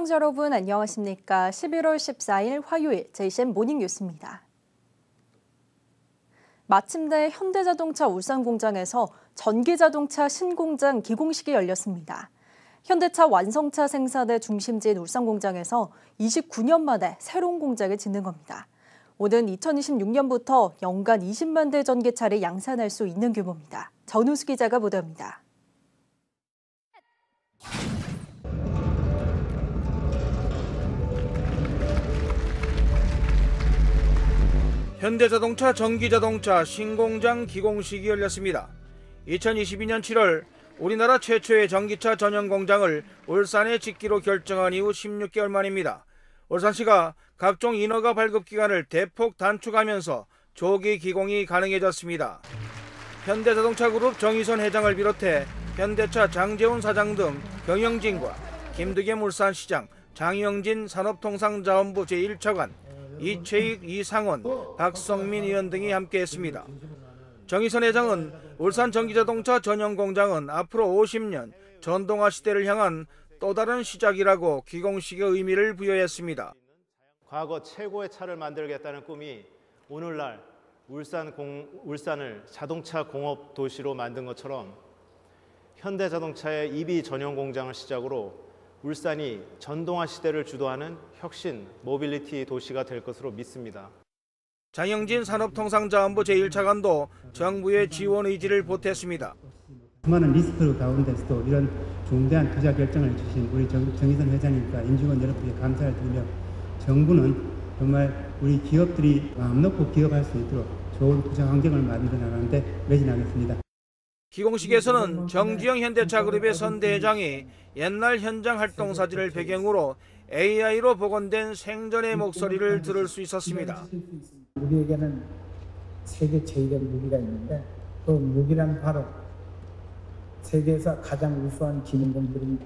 시청자 여러분 안녕하십니까. 11월 14일 화요일 제이 n 모닝뉴스입니다. 마침내 현대자동차 울산공장에서 전기자동차 신공장 기공식이 열렸습니다. 현대차 완성차 생산의 중심지인 울산공장에서 29년 만에 새로운 공장을 짓는 겁니다. 오는 2026년부터 연간 20만 대 전기차를 양산할 수 있는 규모입니다. 전우수 기자가 보도합니다. 현대자동차 전기자동차 신공장 기공식이 열렸습니다. 2022년 7월 우리나라 최초의 전기차 전용 공장을 울산에 짓기로 결정한 이후 16개월 만입니다. 울산시가 각종 인허가 발급 기간을 대폭 단축하면서 조기 기공이 가능해졌습니다. 현대자동차그룹 정의선 회장을 비롯해 현대차 장재훈 사장 등 경영진과 김득의 울산시장, 장영진 산업통상자원부 제1차관, 이최익 이상원, 박성민 의원 등이 함께했습니다. 정의선 회장은 울산 전기자동차 전용 공장은 앞으로 50년 전동화 시대를 향한 또 다른 시작이라고 기공식의 의미를 부여했습니다. 과거 최고의 차를 만들겠다는 꿈이 오늘날 울산 공, 울산을 자동차 공업 도시로 만든 것처럼 현대자동차의 EV 전용 공장을 시작으로 울산이 전동화 시대를 주도하는 혁신 모빌리티 도시가 될 것으로 믿습니다. 장영진 산업통상자원부 제1차관도 정부의 지원 의지를 보탰습니다. 수많은 리스크 가운데서도 이런 중대한 투자 결정을 주신 우리 정, 희선 회장님과 임직원 여러분께 감사를 드리며 정부는 정말 우리 기업들이 마음 놓고 기업할 수 있도록 좋은 투자 환경을 만들어 나가는데 매진하겠습니다. 기공식에서는 정지영 현대차그룹의 선대회장이 옛날 현장 활동 사진을 배경으로 AI로 복원된 생전의 목소리를 들을 수 있었습니다. 우리에게는 세계 제1의 무기가 있는데 그 무기란 바로 세계에서 가장 우수한 기능공들이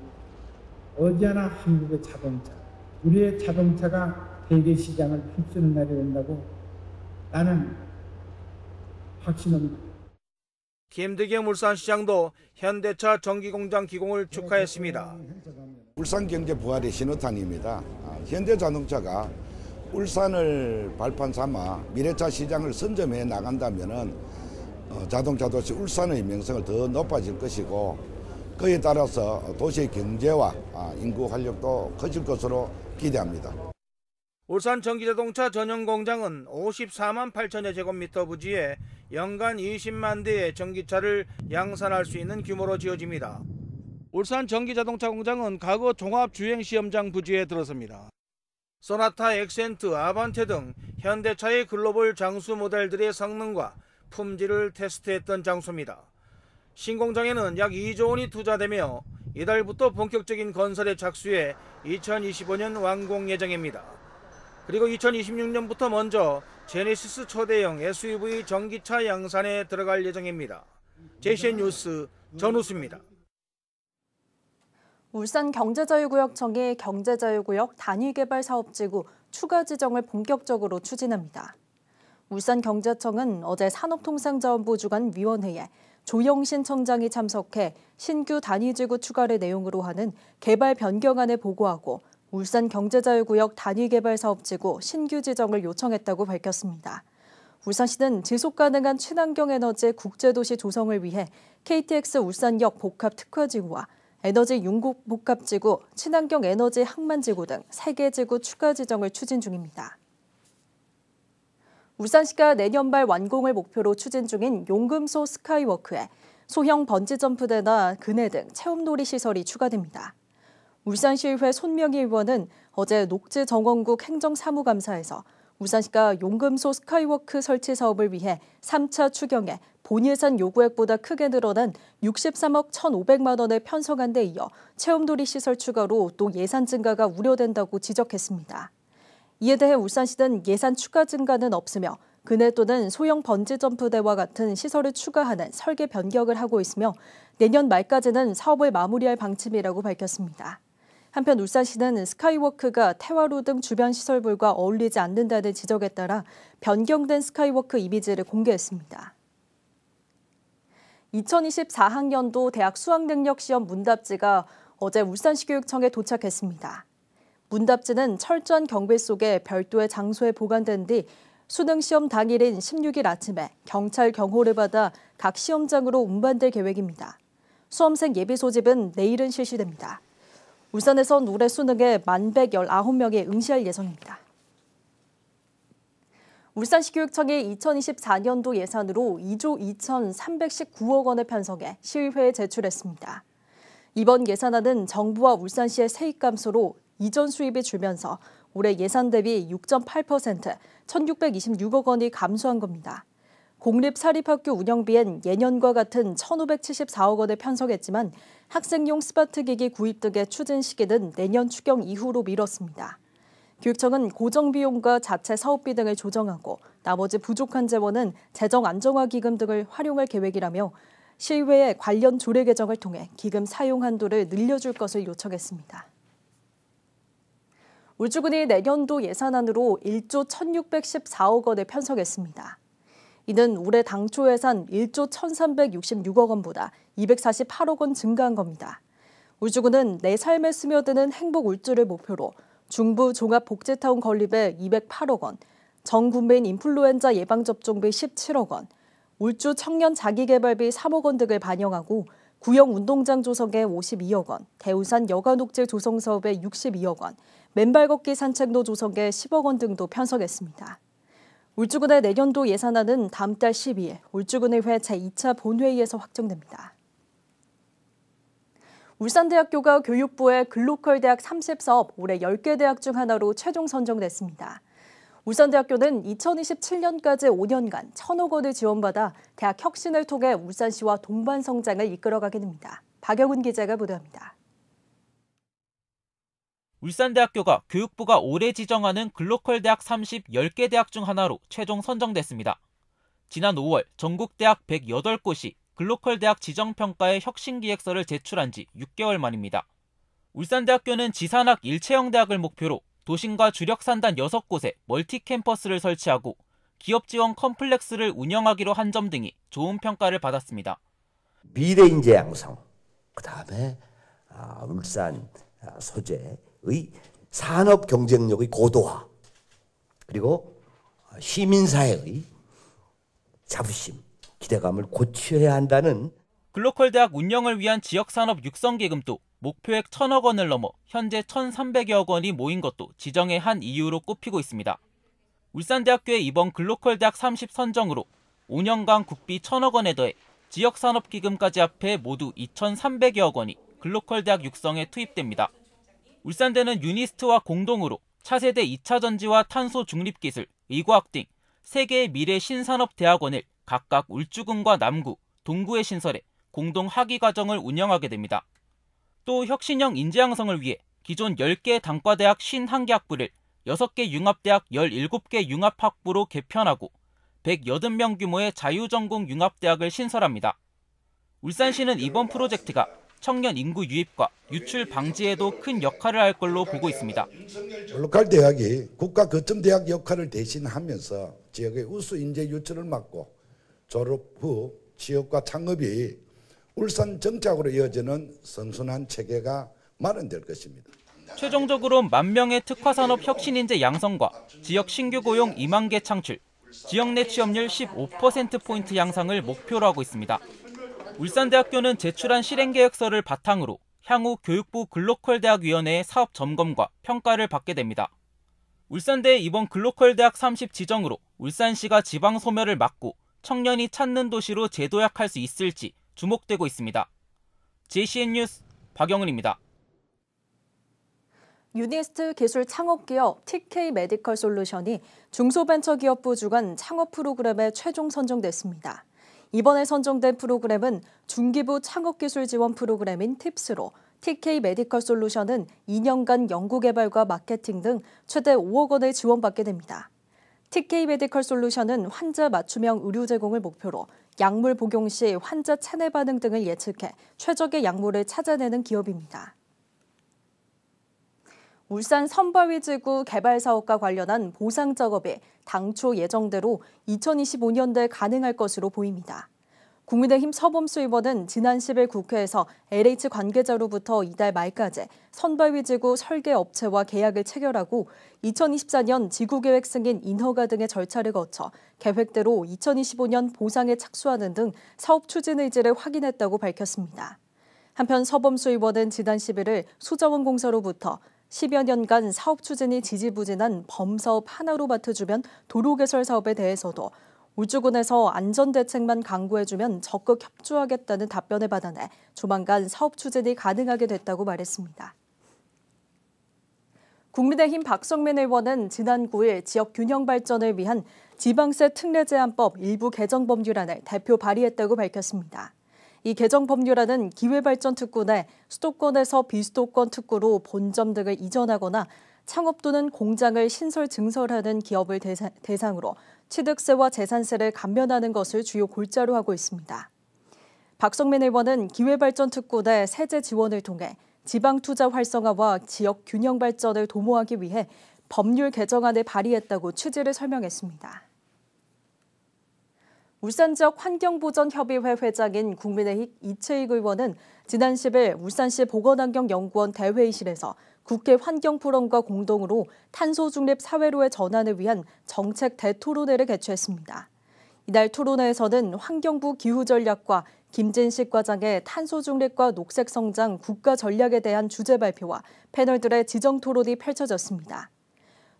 어지않아 한국의 자동차, 우리의 자동차가 세계 시장을 휩쓰는 날이 온다고 나는 확신합니다. 김대경 울산시장도 현대차 전기공장 기공을 축하했습니다. 울산경제부활의 신호탄입니다. 아, 현대자동차가 울산을 발판 삼아 미래차 시장을 선점해 나간다면 어, 자동차 도시 울산의 명성을 더 높아질 것이고 그에 따라서 도시의 경제와 아, 인구 활력도 커질 것으로 기대합니다. 울산 전기자동차 전용 공장은 54만 8천여 제곱미터 부지에 연간 20만 대의 전기차를 양산할 수 있는 규모로 지어집니다. 울산 전기자동차 공장은 과거 종합주행시험장 부지에 들어섭니다. 소나타, 엑센트, 아반떼 등 현대차의 글로벌 장수 모델들의 성능과 품질을 테스트했던 장소입니다. 신공장에는 약 2조 원이 투자되며 이달부터 본격적인 건설에 착수해 2025년 완공 예정입니다. 그리고 2026년부터 먼저 제네시스 초대형 SUV 전기차 양산에 들어갈 예정입니다. 제시엔 뉴스 전우수입니다. 울산 경제자유구역청이 경제자유구역 단위개발사업지구 추가 지정을 본격적으로 추진합니다. 울산경제청은 어제 산업통상자원부 주관위원회에 조영신 청장이 참석해 신규 단위지구 추가를 내용으로 하는 개발 변경안을 보고하고 울산 경제자유구역 단위개발사업지구 신규 지정을 요청했다고 밝혔습니다. 울산시는 지속가능한 친환경 에너지 국제도시 조성을 위해 KTX 울산역 복합특화지구와 에너지 융국 복합지구, 친환경 에너지 항만지구 등 3개 지구 추가 지정을 추진 중입니다. 울산시가 내년 말 완공을 목표로 추진 중인 용금소 스카이워크에 소형 번지점프대나 그네 등 체험놀이 시설이 추가됩니다. 울산시의회 손명희 의원은 어제 녹지 정원국 행정사무감사에서 울산시가 용금소 스카이워크 설치 사업을 위해 3차 추경에 본 예산 요구액보다 크게 늘어난 63억 1,500만 원을 편성한 데 이어 체험놀이 시설 추가로 또 예산 증가가 우려된다고 지적했습니다. 이에 대해 울산시는 예산 추가 증가는 없으며 그네 또는 소형 번지점프대와 같은 시설을 추가하는 설계 변경을 하고 있으며 내년 말까지는 사업을 마무리할 방침이라고 밝혔습니다. 한편 울산시는 스카이워크가 태화로 등 주변 시설물과 어울리지 않는다는 지적에 따라 변경된 스카이워크 이미지를 공개했습니다. 2024학년도 대학 수학능력시험 문답지가 어제 울산시교육청에 도착했습니다. 문답지는 철전 경비 속에 별도의 장소에 보관된 뒤 수능시험 당일인 16일 아침에 경찰 경호를 받아 각 시험장으로 운반될 계획입니다. 수험생 예비 소집은 내일은 실시됩니다. 울산에선 올해 수능에 1,119명이 응시할 예정입니다. 울산시 교육청이 2024년도 예산으로 2조 2,319억 원을 편성해 시의회에 제출했습니다. 이번 예산안은 정부와 울산시의 세입 감소로 이전 수입이 줄면서 올해 예산 대비 6.8%, 1,626억 원이 감소한 겁니다. 공립사립학교 운영비엔 예년과 같은 1,574억 원을 편성했지만 학생용 스마트기기 구입 등의 추진 시기는 내년 추경 이후로 미뤘습니다. 교육청은 고정비용과 자체 사업비 등을 조정하고 나머지 부족한 재원은 재정 안정화 기금 등을 활용할 계획이라며 시의회에 관련 조례 개정을 통해 기금 사용 한도를 늘려줄 것을 요청했습니다. 울주군이 내년도 예산안으로 1조 1,614억 원을 편성했습니다. 이는 올해 당초 예산 1조 1,366억 원보다 248억 원 증가한 겁니다. 울주군은 내 삶에 스며드는 행복 울주를 목표로 중부 종합복지타운 건립에 208억 원, 전국민 인플루엔자 예방접종비 17억 원, 울주 청년 자기개발비 3억 원 등을 반영하고 구형 운동장 조성에 52억 원, 대우산 여가녹지 조성 사업에 62억 원, 맨발 걷기 산책로 조성에 10억 원 등도 편성했습니다. 울주군의 내년도 예산안은 다음 달 12일 울주군의회 제2차 본회의에서 확정됩니다. 울산대학교가 교육부의 글로컬 대학 30사업 올해 10개 대학 중 하나로 최종 선정됐습니다. 울산대학교는 2027년까지 5년간 천억 원을 지원받아 대학 혁신을 통해 울산시와 동반 성장을 이끌어가게 됩니다. 박영훈 기자가 보도합니다. 울산대학교가 교육부가 올해 지정하는 글로컬 대학 30 10개 대학 중 하나로 최종 선정됐습니다. 지난 5월 전국 대학 108곳이 글로컬 대학 지정평가의 혁신기획서를 제출한 지 6개월 만입니다. 울산대학교는 지산학 일체형 대학을 목표로 도심과 주력 산단 6곳에 멀티 캠퍼스를 설치하고 기업 지원 컴플렉스를 운영하기로 한 점 등이 좋은 평가를 받았습니다. 미래 인재 양성, 그 다음에 아, 울산 아, 소재 산업 경쟁력의 고도화 그리고 시민사회의 자부심, 기대감을 고취해야 한다는 글로컬 대학 운영을 위한 지역산업 육성기금도 목표액 천억 원을 넘어 현재 천삼백여억 원이 모인 것도 지정의 한 이유로 꼽히고 있습니다. 울산대학교의 이번 글로컬 대학 30 선정으로 5년간 국비 천억 원에 더해 지역산업기금까지 합해 모두 2,300여억 원이 글로컬 대학 육성에 투입됩니다. 울산대는 유니스트와 공동으로 차세대 2차 전지와 탄소 중립 기술, 의과학 등 세계의 미래 신산업 대학원을 각각 울주군과 남구, 동구에 신설해 공동 학위 과정을 운영하게 됩니다. 또 혁신형 인재 양성을 위해 기존 10개 단과대학 51개 학부를 6개 융합대학 17개 융합학부로 개편하고 180명 규모의 자유전공 융합대학을 신설합니다. 울산시는 이번 프로젝트가 청년 인구 유입과 유출 방지에도 큰 역할을 할 걸로 보고 있습니다. 로컬 대학이 국가 거점 대학 역할을 대신하면서 지역의 우수 인재 유출을 막고 졸업 후 취업과 창업이 울산 정착으로 이어지는 선순환 체계가 마련될 것입니다. 최종적으로 만 명의 특화산업 혁신 인재 양성과 지역 신규 고용 2만 개 창출, 지역 내 취업률 15%포인트 양상을 목표로 하고 있습니다. 울산대학교는 제출한 실행계획서를 바탕으로 향후 교육부 글로컬 대학위원회의 사업 점검과 평가를 받게 됩니다. 울산대의 이번 글로컬 대학 30 지정으로 울산시가 지방 소멸을 막고 청년이 찾는 도시로 재도약할 수 있을지 주목되고 있습니다. JCN 뉴스 박영은입니다. 유니스트 기술 창업기업 TK 메디컬 솔루션이 중소벤처기업부 주관 창업 프로그램에 최종 선정됐습니다. 이번에 선정된 프로그램은 중기부 창업기술 지원 프로그램인 팁스로 TK 메디컬 솔루션은 2년간 연구개발과 마케팅 등 최대 5억 원을 지원받게 됩니다. TK 메디컬 솔루션은 환자 맞춤형 의료 제공을 목표로 약물 복용 시 환자 체내 반응 등을 예측해 최적의 약물을 찾아내는 기업입니다. 울산 선바위지구 개발 사업과 관련한 보상 작업에 당초 예정대로 2025년대 가능할 것으로 보입니다. 국민의힘 서범수 의원은 지난 10일 국회에서 LH 관계자로부터 이달 말까지 선바위지구 설계 업체와 계약을 체결하고 2024년 지구계획 승인 인허가 등의 절차를 거쳐 계획대로 2025년 보상에 착수하는 등 사업 추진 의지를 확인했다고 밝혔습니다. 한편 서범수 의원은 지난 11일 수자원공사로부터 10여 년간 사업 추진이 지지부진한 범사업 하나로마트 주변 도로 개설 사업에 대해서도 울주군에서 안전 대책만 강구해주면 적극 협조하겠다는 답변을 받아내 조만간 사업 추진이 가능하게 됐다고 말했습니다. 국민의힘 박성민 의원은 지난 9일 지역 균형 발전을 위한 지방세 특례 제한법 일부 개정 법률안을 대표 발의했다고 밝혔습니다. 이 개정 법률안은 기회발전 특구 내 수도권에서 비수도권 특구로 본점 등을 이전하거나 창업 또는 공장을 신설 증설하는 기업을 대상, 으로 취득세와 재산세를 감면하는 것을 주요 골자로 하고 있습니다. 박성민 의원은 기회발전 특구 내 세제 지원을 통해 지방 투자 활성화와 지역 균형 발전을 도모하기 위해 법률 개정안을 발의했다고 취지를 설명했습니다. 울산 지역 환경보전협의회 회장인 국민의힘 이채익 의원은 지난 10일 울산시 보건환경연구원 대회의실에서 국회 환경포럼과 공동으로 탄소중립 사회로의 전환을 위한 정책 대토론회를 개최했습니다. 이날 토론회에서는 환경부 기후전략과 김진식 과장의 탄소중립과 녹색성장 국가전략에 대한 주제 발표와 패널들의 지정 토론이 펼쳐졌습니다.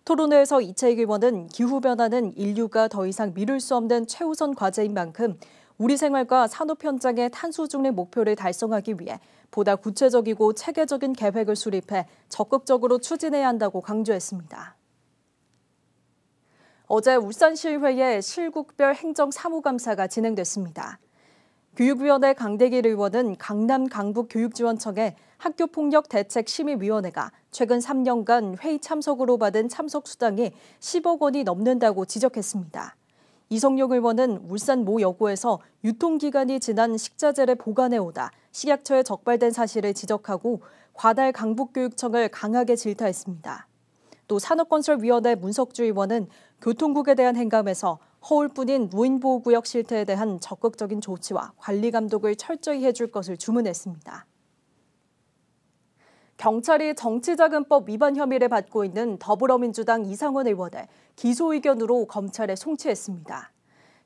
토론회에서 이채익 의원은 기후변화는 인류가 더 이상 미룰 수 없는 최우선 과제인 만큼 우리 생활과 산업 현장의 탄소 중립 목표를 달성하기 위해 보다 구체적이고 체계적인 계획을 수립해 적극적으로 추진해야 한다고 강조했습니다. 어제 울산시의회에 실국별 행정사무감사가 진행됐습니다. 교육위원회 강대길 의원은 강남 강북교육지원청에 학교폭력 대책심의위원회가 최근 3년간 회의 참석으로 받은 참석 수당이 10억 원이 넘는다고 지적했습니다. 이성용 의원은 울산 모 여고에서 유통기간이 지난 식자재를 보관해오다 식약처에 적발된 사실을 지적하고 과달 강북교육청을 강하게 질타했습니다. 또 산업건설위원회 문석주 의원은 교통국에 대한 행감에서 허울뿐인 무인보호구역 실태에 대한 적극적인 조치와 관리 감독을 철저히 해줄 것을 주문했습니다. 경찰이 정치자금법 위반 혐의를 받고 있는 더불어민주당 이상원 의원을 기소 의견으로 검찰에 송치했습니다.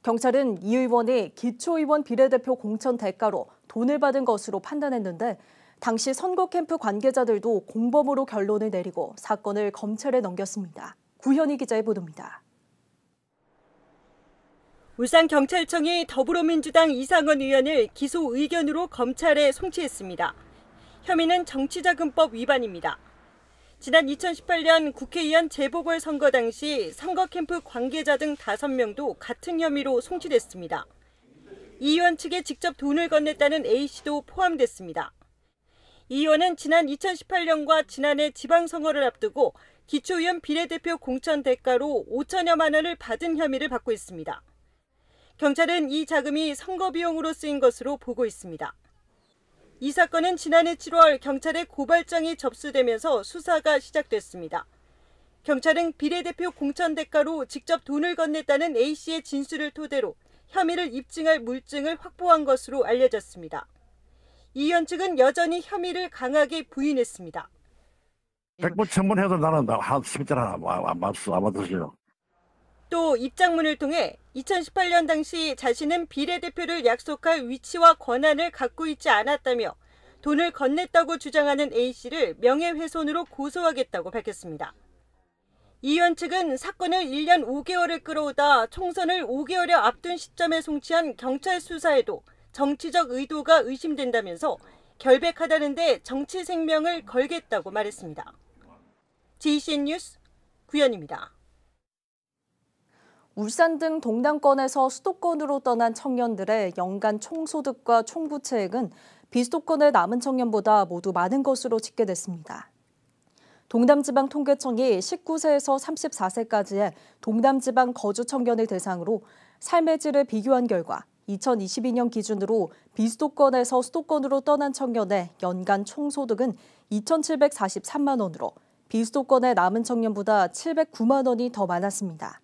경찰은 이 의원이 기초의원 비례대표 공천 대가로 돈을 받은 것으로 판단했는데 당시 선거 캠프 관계자들도 공범으로 결론을 내리고 사건을 검찰에 넘겼습니다. 구현희 기자의 보도입니다. 울산경찰청이 더불어민주당 이상원 의원을 기소 의견으로 검찰에 송치했습니다. 혐의는 정치자금법 위반입니다. 지난 2018년 국회의원 재보궐선거 당시 선거캠프 관계자 등 5명도 같은 혐의로 송치됐습니다. 이 의원 측에 직접 돈을 건넸다는 A씨도 포함됐습니다. 이 의원은 지난 2018년과 지난해 지방선거를 앞두고 기초의원 비례대표 공천 대가로 5천여만 원을 받은 혐의를 받고 있습니다. 경찰은 이 자금이 선거 비용으로 쓰인 것으로 보고 있습니다. 이 사건은 지난해 7월 경찰의 고발장이 접수되면서 수사가 시작됐습니다. 경찰은 비례대표 공천 대가로 직접 돈을 건넸다는 A씨의 진술을 토대로 혐의를 입증할 물증을 확보한 것으로 알려졌습니다. 이현 측은 여전히 혐의를 강하게 부인했습니다. 백보천문 해도 나는 한 십자나 안 맞았어, 안맞어또 입장문을 통해 2018년 당시 자신은 비례대표를 약속할 위치와 권한을 갖고 있지 않았다며 돈을 건넸다고 주장하는 A씨를 명예훼손으로 고소하겠다고 밝혔습니다. 이 의원 측은 사건을 1년 5개월을 끌어오다 총선을 5개월여 앞둔 시점에 송치한 경찰 수사에도 정치적 의도가 의심된다면서 결백하다는데 정치 생명을 걸겠다고 말했습니다. JCN 뉴스 구현입니다. 울산 등 동남권에서 수도권으로 떠난 청년들의 연간 총소득과 총부채액은 비수도권의 남은 청년보다 모두 많은 것으로 집계됐습니다. 동남지방통계청이 19세에서 34세까지의 동남지방 거주 청년을 대상으로 삶의 질을 비교한 결과 2022년 기준으로 비수도권에서 수도권으로 떠난 청년의 연간 총소득은 2,743만 원으로 비수도권에 남은 청년보다 709만 원이 더 많았습니다.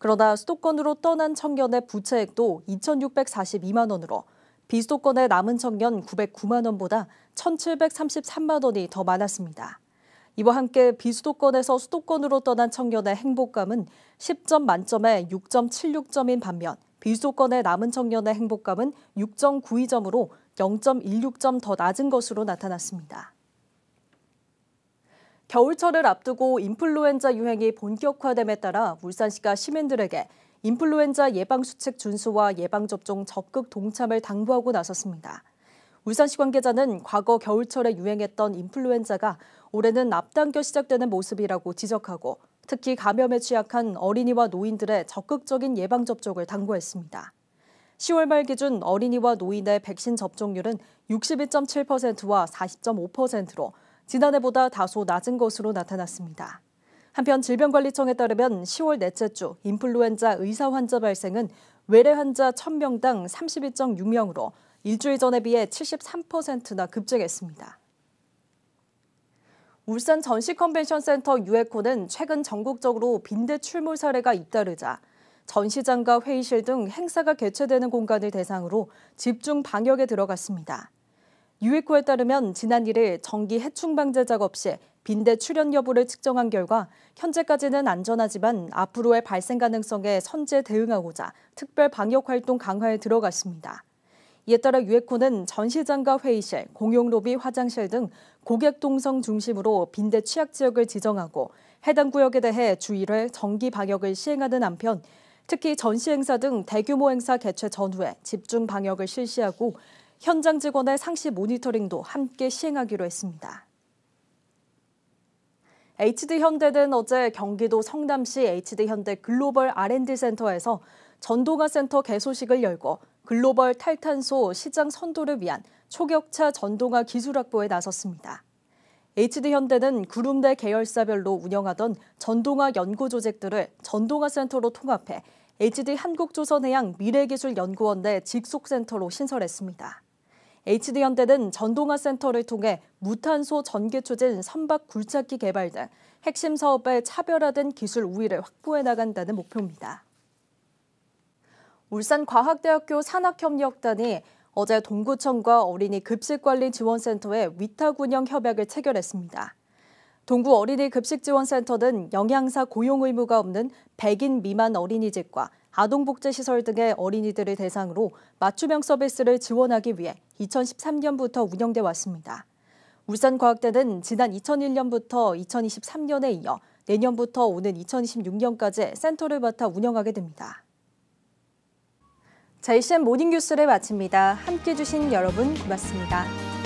그러나 수도권으로 떠난 청년의 부채액도 2,642만 원으로 비수도권의 남은 청년 909만 원보다 1,733만 원이 더 많았습니다. 이와 함께 비수도권에서 수도권으로 떠난 청년의 행복감은 10점 만점에 6.76점인 반면 비수도권에 남은 청년의 행복감은 6.92점으로 0.16점 더 낮은 것으로 나타났습니다. 겨울철을 앞두고 인플루엔자 유행이 본격화됨에 따라 울산시가 시민들에게 인플루엔자 예방수칙 준수와 예방접종 적극 동참을 당부하고 나섰습니다. 울산시 관계자는 과거 겨울철에 유행했던 인플루엔자가 올해는 앞당겨 시작되는 모습이라고 지적하고 특히 감염에 취약한 어린이와 노인들의 적극적인 예방접종을 당부했습니다. 10월 말 기준 어린이와 노인의 백신 접종률은 62.7%와 40.5%로 지난해보다 다소 낮은 것으로 나타났습니다. 한편 질병관리청에 따르면 10월 넷째 주 인플루엔자 의사 환자 발생은 외래 환자 1000명당 32.6명으로 일주일 전에 비해 73%나 급증했습니다. 울산 전시컨벤션센터 유에코는 최근 전국적으로 빈대 출몰 사례가 잇따르자 전시장과 회의실 등 행사가 개최되는 공간을 대상으로 집중 방역에 들어갔습니다. 유에코에 따르면 지난 1일 전기 해충 방제 작업 시 빈대 출현 여부를 측정한 결과 현재까지는 안전하지만 앞으로의 발생 가능성에 선제 대응하고자 특별 방역 활동 강화에 들어갔습니다. 이에 따라 유에코는 전시장과 회의실, 공용 로비 화장실 등 고객 동성 중심으로 빈대 취약 지역을 지정하고 해당 구역에 대해 주일회 정기 방역을 시행하는 한편 특히 전시 행사 등 대규모 행사 개최 전후에 집중 방역을 실시하고 현장 직원의 상시 모니터링도 함께 시행하기로 했습니다. HD현대는 어제 경기도 성남시 HD현대 글로벌 R&D 센터에서 전동화 센터 개소식을 열고 글로벌 탈탄소 시장 선도를 위한 초격차 전동화 기술 확보에 나섰습니다. HD현대는 구름대 계열사별로 운영하던 전동화 연구 조직들을 전동화 센터로 통합해 HD 한국조선해양 미래기술연구원 내 직속센터로 신설했습니다. HD현대는 전동화 센터를 통해 무탄소 전기 추진 선박 굴착기 개발 등 핵심 사업에 차별화된 기술 우위를 확보해 나간다는 목표입니다. 울산과학대학교 산학협력단이 어제 동구청과 어린이 급식관리지원센터의 위탁 운영 협약을 체결했습니다. 동구 어린이 급식지원센터는 영양사 고용 의무가 없는 100인 미만 어린이집과 아동복지시설 등의 어린이들을 대상으로 맞춤형 서비스를 지원하기 위해 2013년부터 운영돼 왔습니다. 울산과학대는 지난 2001년부터 2023년에 이어 내년부터 오는 2026년까지 센터를 맡아 운영하게 됩니다. 자, 이시 모닝뉴스를 마칩니다. 함께해 주신 여러분 고맙습니다.